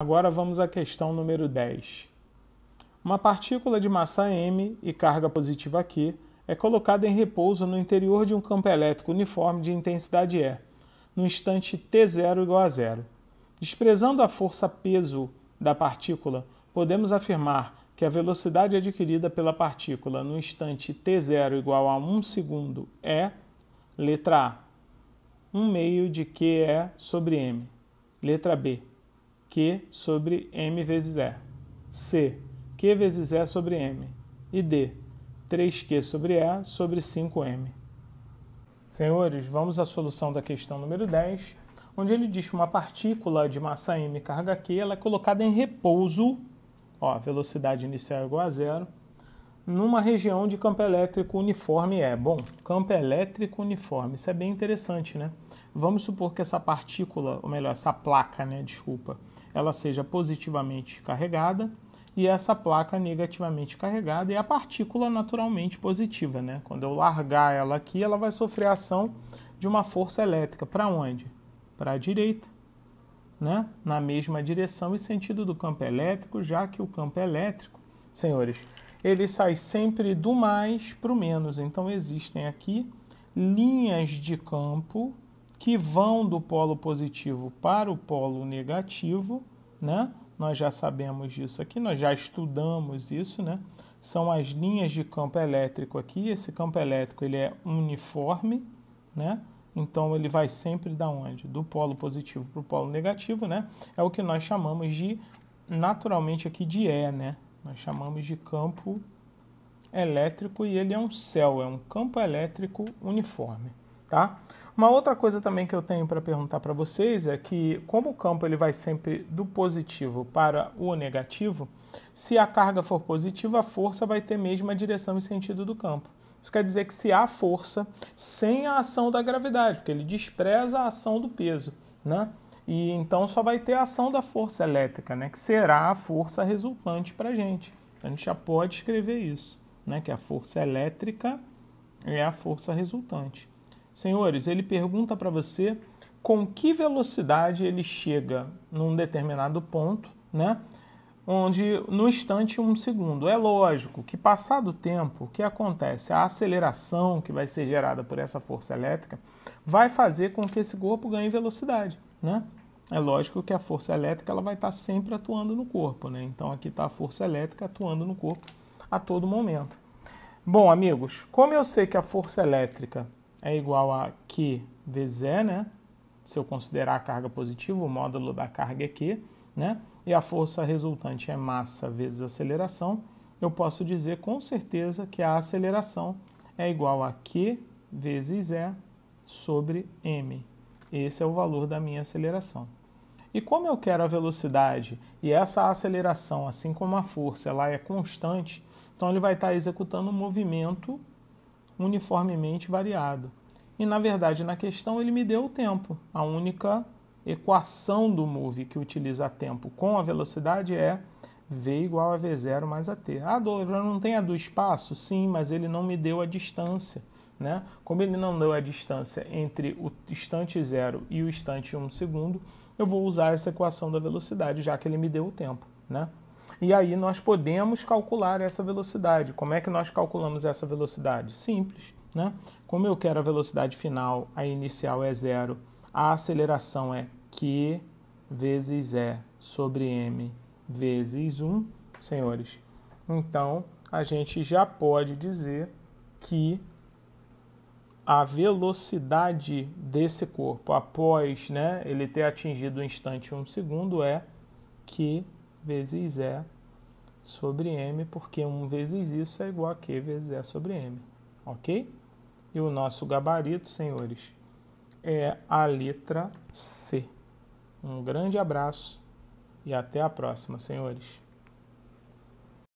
Agora vamos à questão número 10. Uma partícula de massa m e carga positiva q é colocada em repouso no interior de um campo elétrico uniforme de intensidade E, no instante t0 igual a zero. Desprezando a força peso da partícula, podemos afirmar que a velocidade adquirida pela partícula no instante t0 igual a 1 segundo é, letra A, 1 meio de qE sobre m. Letra B, Q sobre M vezes E. C, Q vezes E sobre M. E D, 3Q sobre E sobre 5M. Senhores, vamos à solução da questão número 10, onde ele diz que uma partícula de massa m carga q ela é colocada em repouso, ó, velocidade inicial é igual a zero, numa região de campo elétrico uniforme E. Bom, campo elétrico uniforme, isso é bem interessante, né? Vamos supor que essa partícula, ou melhor, essa placa, né, desculpa, ela seja positivamente carregada e essa placa negativamente carregada e a partícula naturalmente positiva, né? Quando eu largar ela aqui, ela vai sofrer ação de uma força elétrica. Para onde? Para a direita, né? Na mesma direção e sentido do campo elétrico, já que o campo elétrico, senhores, ele sai sempre do mais para o menos. Então existem aqui linhas de campo que vão do polo positivo para o polo negativo né? Nós já sabemos disso aqui, nós já estudamos isso, né? São as linhas de campo elétrico aqui. Esse campo elétrico ele é uniforme, né? Então ele vai sempre da onde? Do polo positivo para o polo negativo, né? É o que nós chamamos de naturalmente aqui de E, né? Nós chamamos de campo elétrico e ele é um céu, é um campo elétrico uniforme tá? Uma outra coisa também que eu tenho para perguntar para vocês é que, como o campo ele vai sempre do positivo para o negativo, se a carga for positiva, a força vai ter mesmo a direção e sentido do campo. Isso quer dizer que se há força sem a ação da gravidade, porque ele despreza a ação do peso, né? E então só vai ter a ação da força elétrica, né? Que será a força resultante para a gente. A gente já pode escrever isso, né? Que a força elétrica é a força resultante. Senhores, ele pergunta para você com que velocidade ele chega num determinado ponto, né? Onde no instante um segundo. É lógico que passado o tempo, o que acontece? A aceleração que vai ser gerada por essa força elétrica vai fazer com que esse corpo ganhe velocidade, né? É lógico que a força elétrica ela vai estar tá sempre atuando no corpo, né? Então aqui está a força elétrica atuando no corpo a todo momento. Bom, amigos, como eu sei que a força elétrica é igual a Q vezes E, né? Se eu considerar a carga positiva, o módulo da carga é Q, né? E a força resultante é massa vezes aceleração. Eu posso dizer com certeza que a aceleração é igual a Q vezes E sobre M. Esse é o valor da minha aceleração. E como eu quero a velocidade e essa aceleração, assim como a força, ela é constante, então ele vai estar executando um movimento uniformemente variado. E na verdade, na questão, ele me deu o tempo. A única equação do move que utiliza tempo com a velocidade é v igual a v0 mais a t. Ah, Douglas, não tem a do espaço? Sim, mas ele não me deu a distância. Né? Como ele não deu a distância entre o instante 0 e o instante 1 um segundo, eu vou usar essa equação da velocidade, já que ele me deu o tempo. Né? E aí nós podemos calcular essa velocidade. Como é que nós calculamos essa velocidade? Simples, né? Como eu quero a velocidade final, a inicial é zero, a aceleração é Q vezes E sobre M vezes 1, senhores. Então, a gente já pode dizer que a velocidade desse corpo após né, ele ter atingido o instante 1 um segundo é que vezes E é sobre M, porque 1 vezes isso é igual a Q vezes E sobre M, ok? E o nosso gabarito, senhores, é a letra C. Um grande abraço e até a próxima, senhores.